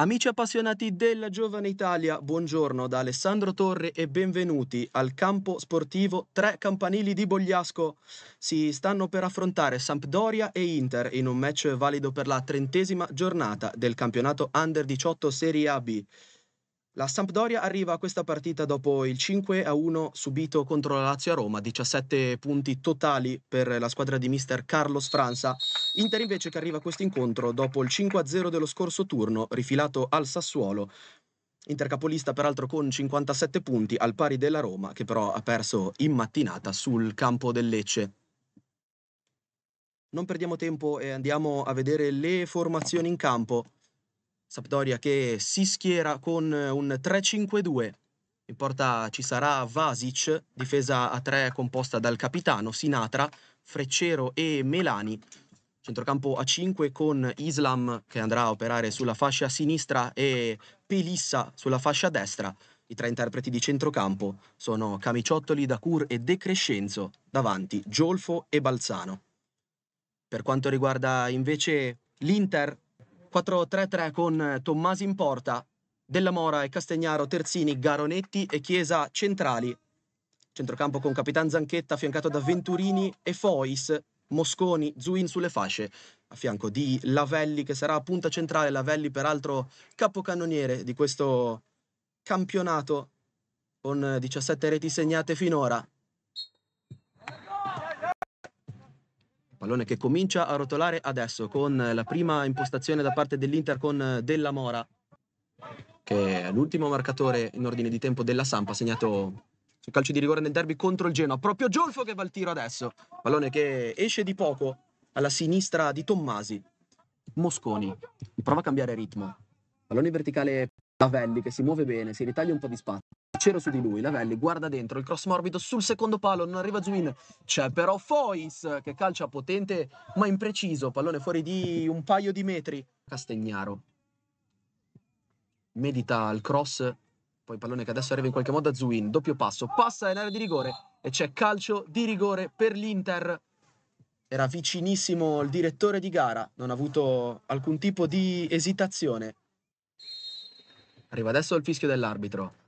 Amici appassionati della Giovane Italia, buongiorno da Alessandro Torre e benvenuti al campo sportivo Tre Campanili di Bogliasco. Si stanno per affrontare Sampdoria e Inter in un match valido per la trentesima giornata del campionato Under 18 Serie AB. La Sampdoria arriva a questa partita dopo il 5-1 subito contro la Lazio a Roma, 17 punti totali per la squadra di mister Carlos Franza. Inter invece che arriva a questo incontro dopo il 5-0 dello scorso turno, rifilato al Sassuolo. Inter capolista peraltro con 57 punti al pari della Roma, che però ha perso in mattinata sul campo del Lecce. Non perdiamo tempo e andiamo a vedere le formazioni in campo. Sampdoria che si schiera con eh, un 3-5-2. In porta ci sarà Vasic, difesa a 3 composta dal capitano, Sinatra, Freccero e Melani. Centrocampo a 5 con Islam che andrà a operare sulla fascia sinistra e Pelissa sulla fascia destra. I tre interpreti di centrocampo sono Camiciottoli, Dacur e De Crescenzo, davanti Giolfo e Balzano. Per quanto riguarda invece l'Inter, 4-3-3 con eh, Tommasi in porta, Della Mora e Castegnaro, Terzini, Garonetti e Chiesa centrali. Centrocampo con Capitan Zanchetta affiancato da Venturini e Fois, Mosconi, Zuin sulle fasce, a fianco di Lavelli che sarà punta centrale, Lavelli peraltro capocannoniere di questo campionato con 17 eh, reti segnate finora. Pallone che comincia a rotolare adesso con la prima impostazione da parte dell'Inter con eh, Della Mora, che è l'ultimo marcatore in ordine di tempo della Sampa, segnato sul calcio di rigore nel derby contro il Genoa. Proprio Giolfo che va al tiro adesso. Pallone che esce di poco alla sinistra di Tommasi. Mosconi prova a cambiare ritmo. Pallone verticale Lavelli che si muove bene, si ritaglia un po' di spazio. C'era su di lui, Lavelli guarda dentro, il cross morbido sul secondo palo, non arriva Zwin, c'è però Fois che calcia potente ma impreciso, pallone fuori di un paio di metri, Castegnaro medita il cross, poi pallone che adesso arriva in qualche modo a Zwin, doppio passo, passa in area di rigore e c'è calcio di rigore per l'Inter. Era vicinissimo il direttore di gara, non ha avuto alcun tipo di esitazione. Arriva adesso il fischio dell'arbitro.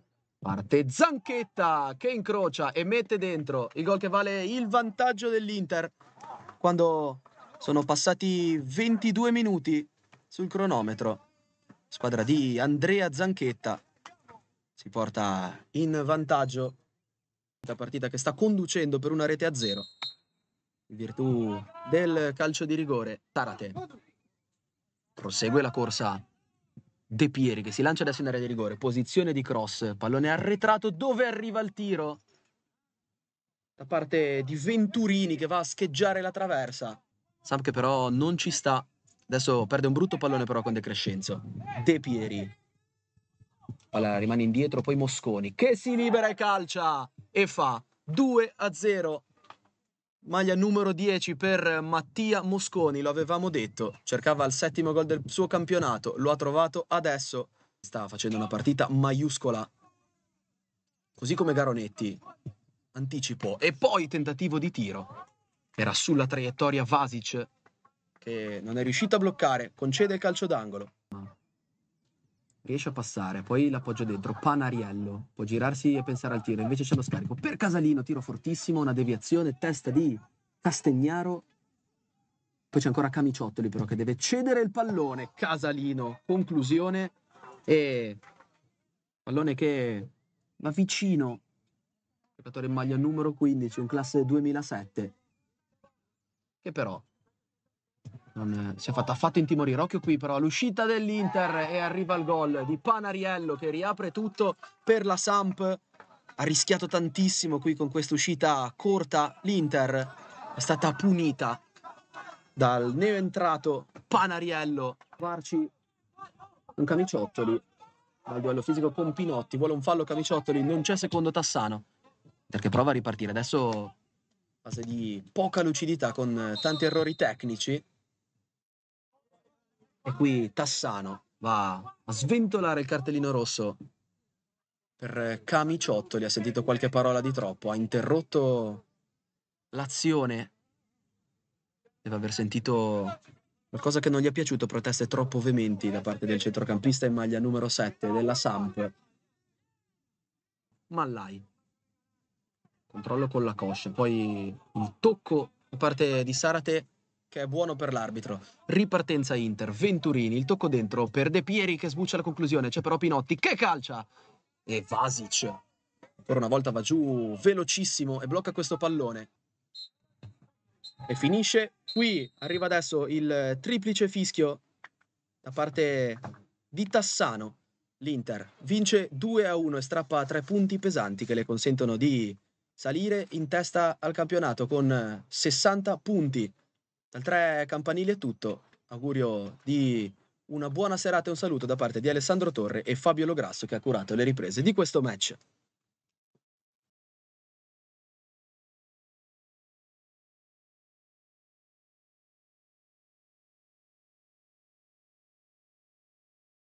Parte Zanchetta che incrocia e mette dentro il gol che vale il vantaggio dell'Inter. Quando sono passati 22 minuti sul cronometro, squadra di Andrea Zanchetta si porta in vantaggio. La partita che sta conducendo per una rete a zero in virtù del calcio di rigore Tarate. Prosegue la corsa De Pieri che si lancia adesso in area di rigore, posizione di cross, pallone arretrato, dove arriva il tiro? Da parte di Venturini che va a scheggiare la traversa. Sam che però non ci sta. Adesso perde un brutto pallone però con De Crescenzo. De Pieri. Palla rimane indietro, poi Mosconi che si libera e calcia e fa 2 a 0 Maglia numero 10 per Mattia Mosconi, lo avevamo detto, cercava il settimo gol del suo campionato, lo ha trovato adesso, sta facendo una partita maiuscola. Così come Garonetti, anticipo e poi tentativo di tiro. Era sulla traiettoria Vasic che non è riuscito a bloccare, concede il calcio d'angolo riesce a passare, poi l'appoggio dentro, Panariello, può girarsi e pensare al tiro, invece c'è lo scarico per Casalino, tiro fortissimo, una deviazione, testa di Castegnaro, poi c'è ancora Camiciottoli però che deve cedere il pallone, Casalino, conclusione e pallone che va vicino, giocatore in maglia numero 15, un classe 2007, che però non eh, si è fatta affatto intimorire. Occhio qui però all'uscita dell'Inter e arriva il gol di Panariello che riapre tutto per la Samp. Ha rischiato tantissimo qui con questa uscita corta. L'Inter è stata punita dal neoentrato Panariello. Varci un camiciottoli dal duello fisico con Pinotti. Vuole un fallo camiciottoli, non c'è secondo Tassano. Perché prova a ripartire. Adesso fase di poca lucidità con tanti errori tecnici e qui Tassano va a sventolare il cartellino rosso per eh, Camiciottoli, ha sentito qualche parola di troppo, ha interrotto l'azione. Deve aver sentito qualcosa che non gli è piaciuto, proteste troppo veementi da parte del centrocampista in maglia numero 7 della Samp. Mallai. Controllo con la coscia, poi il tocco da parte di Sarate che è buono per l'arbitro. Ripartenza Inter, Venturini, il tocco dentro per De Pieri che sbuccia la conclusione, c'è però Pinotti che calcia e Vasic ancora una volta va giù velocissimo e blocca questo pallone. E finisce qui, arriva adesso il triplice fischio da parte di Tassano. L'Inter vince 2 a 1 e strappa tre punti pesanti che le consentono di salire in testa al campionato con 60 punti. Dal 3 Campanile è tutto. Augurio di una buona serata e un saluto da parte di Alessandro Torre e Fabio Lograsso che ha curato le riprese di questo match.